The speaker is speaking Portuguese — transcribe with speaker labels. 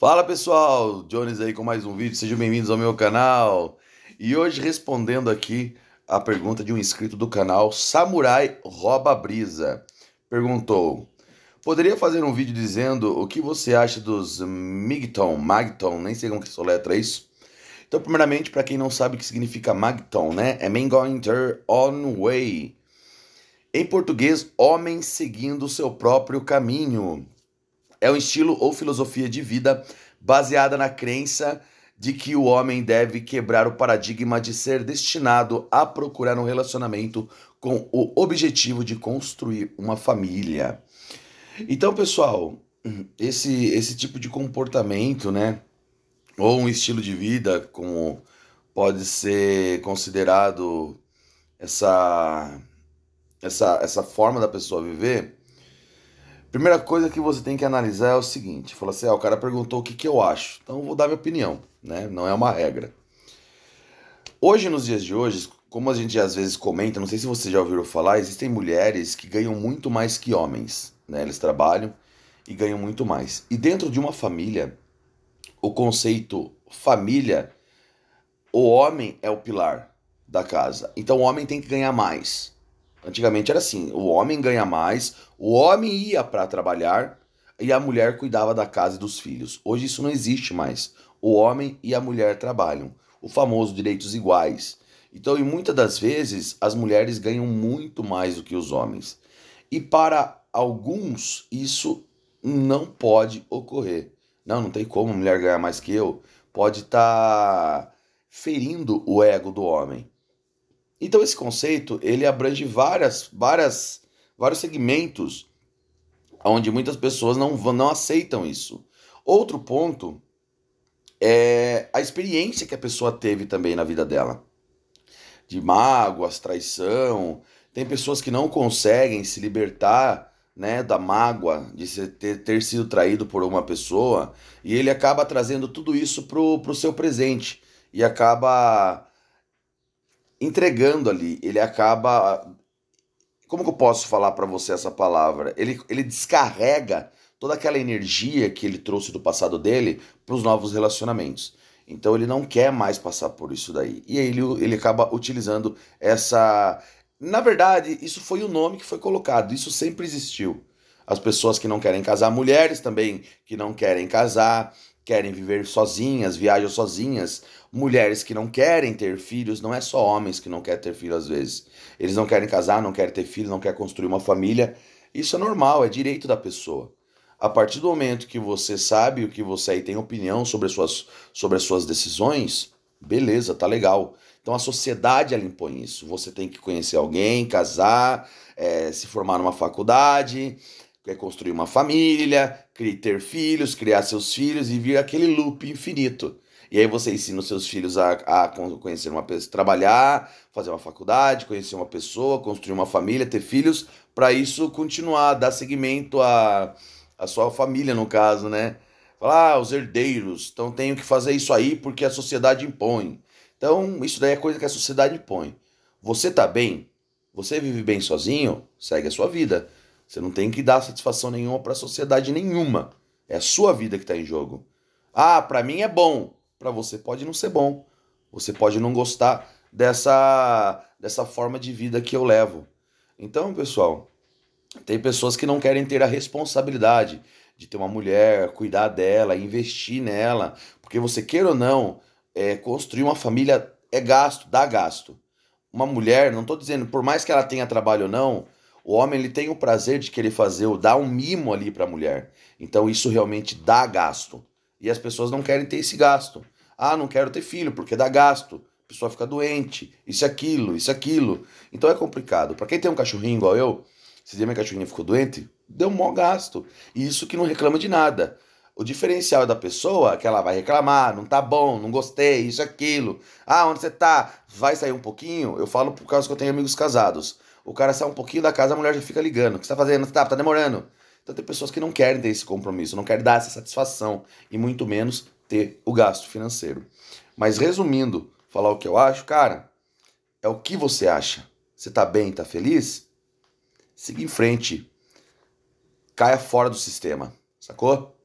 Speaker 1: Fala pessoal, Jones aí com mais um vídeo, sejam bem-vindos ao meu canal. E hoje respondendo aqui a pergunta de um inscrito do canal, Samurai Rouba Brisa. Perguntou: Poderia fazer um vídeo dizendo o que você acha dos Migton, Magton, nem sei como que soletra isso. Então, primeiramente, para quem não sabe o que significa Magton, né? É Man Going Their Own Way. Em português, homem seguindo o seu próprio caminho é um estilo ou filosofia de vida baseada na crença de que o homem deve quebrar o paradigma de ser destinado a procurar um relacionamento com o objetivo de construir uma família. Então, pessoal, esse, esse tipo de comportamento, né, ou um estilo de vida, como pode ser considerado essa, essa, essa forma da pessoa viver, Primeira coisa que você tem que analisar é o seguinte: fala assim, ah, o cara perguntou o que, que eu acho, então eu vou dar minha opinião, né? Não é uma regra. Hoje, nos dias de hoje, como a gente às vezes comenta, não sei se vocês já ouviram falar, existem mulheres que ganham muito mais que homens, né? Eles trabalham e ganham muito mais. E dentro de uma família, o conceito família, o homem é o pilar da casa. Então o homem tem que ganhar mais. Antigamente era assim: o homem ganha mais, o homem ia para trabalhar e a mulher cuidava da casa e dos filhos. Hoje isso não existe mais. O homem e a mulher trabalham. O famoso direitos iguais. Então, e muitas das vezes, as mulheres ganham muito mais do que os homens. E para alguns, isso não pode ocorrer. Não, não tem como a mulher ganhar mais que eu. Pode estar tá ferindo o ego do homem. Então esse conceito ele abrange várias, várias, vários segmentos, onde muitas pessoas não não aceitam isso. Outro ponto é a experiência que a pessoa teve também na vida dela, de mágoas, traição. Tem pessoas que não conseguem se libertar né, da mágoa de ter, ter sido traído por uma pessoa e ele acaba trazendo tudo isso pro, pro seu presente e acaba entregando ali. Ele acaba. Como que eu posso falar para você essa palavra? Ele, ele descarrega toda aquela energia que ele trouxe do passado dele para os novos relacionamentos. Então ele não quer mais passar por isso daí. E aí ele, ele acaba utilizando essa. Na verdade, isso foi o nome que foi colocado, isso sempre existiu. As pessoas que não querem casar, mulheres também que não querem casar, querem viver sozinhas, viajam sozinhas, mulheres que não querem ter filhos, não é só homens que não querem ter filhos às vezes. Eles não querem casar, não querem ter filho, não querem construir uma família. Isso é normal, é direito da pessoa. A partir do momento que você sabe o que você aí é tem opinião sobre as suas, sobre as suas decisões, beleza, tá legal. Então a sociedade ela impõe isso. Você tem que conhecer alguém, casar, é, se formar numa faculdade, quer é construir uma família, ter filhos, criar seus filhos e vir aquele loop infinito. E aí você ensina os seus filhos a, a conhecer uma pessoa, trabalhar, fazer uma faculdade, conhecer uma pessoa, construir uma família, ter filhos, para isso continuar, dar seguimento à, à sua família, no caso, né? Falar, ah, os herdeiros, então tenho que fazer isso aí porque a sociedade impõe. Então, isso daí é coisa que a sociedade impõe. Você tá bem? Você vive bem sozinho? Segue a sua vida. Você não tem que dar satisfação nenhuma para a sociedade nenhuma. É a sua vida que está em jogo. Ah, para mim é bom. Para você pode não ser bom. Você pode não gostar dessa dessa forma de vida que eu levo. Então, pessoal, tem pessoas que não querem ter a responsabilidade de ter uma mulher, cuidar dela, investir nela, porque você queira ou não, é, construir uma família é gasto, dá gasto. Uma mulher, não estou dizendo, por mais que ela tenha trabalho ou não, o homem ele tem o prazer de querer fazer ou dar um mimo ali para a mulher. Então isso realmente dá gasto. E as pessoas não querem ter esse gasto. Ah, não quero ter filho porque dá gasto. A pessoa fica doente, isso aquilo, isso aquilo. Então é complicado. Para quem tem um cachorrinho igual eu, se dia minha cachorrinha ficou doente, deu um maior gasto. E isso que não reclama de nada. O diferencial da pessoa é que ela vai reclamar, não tá bom, não gostei, isso, aquilo. Ah, onde você tá? Vai sair um pouquinho? Eu falo por causa que eu tenho amigos casados o cara sai um pouquinho da casa, a mulher já fica ligando. O que você tá fazendo? Tá, tá demorando. Então tem pessoas que não querem ter esse compromisso, não querem dar essa satisfação e muito menos ter o gasto financeiro. Mas resumindo, falar o que eu acho, cara, é o que você acha. Você tá bem, tá feliz? Siga em frente. Caia fora do sistema, sacou?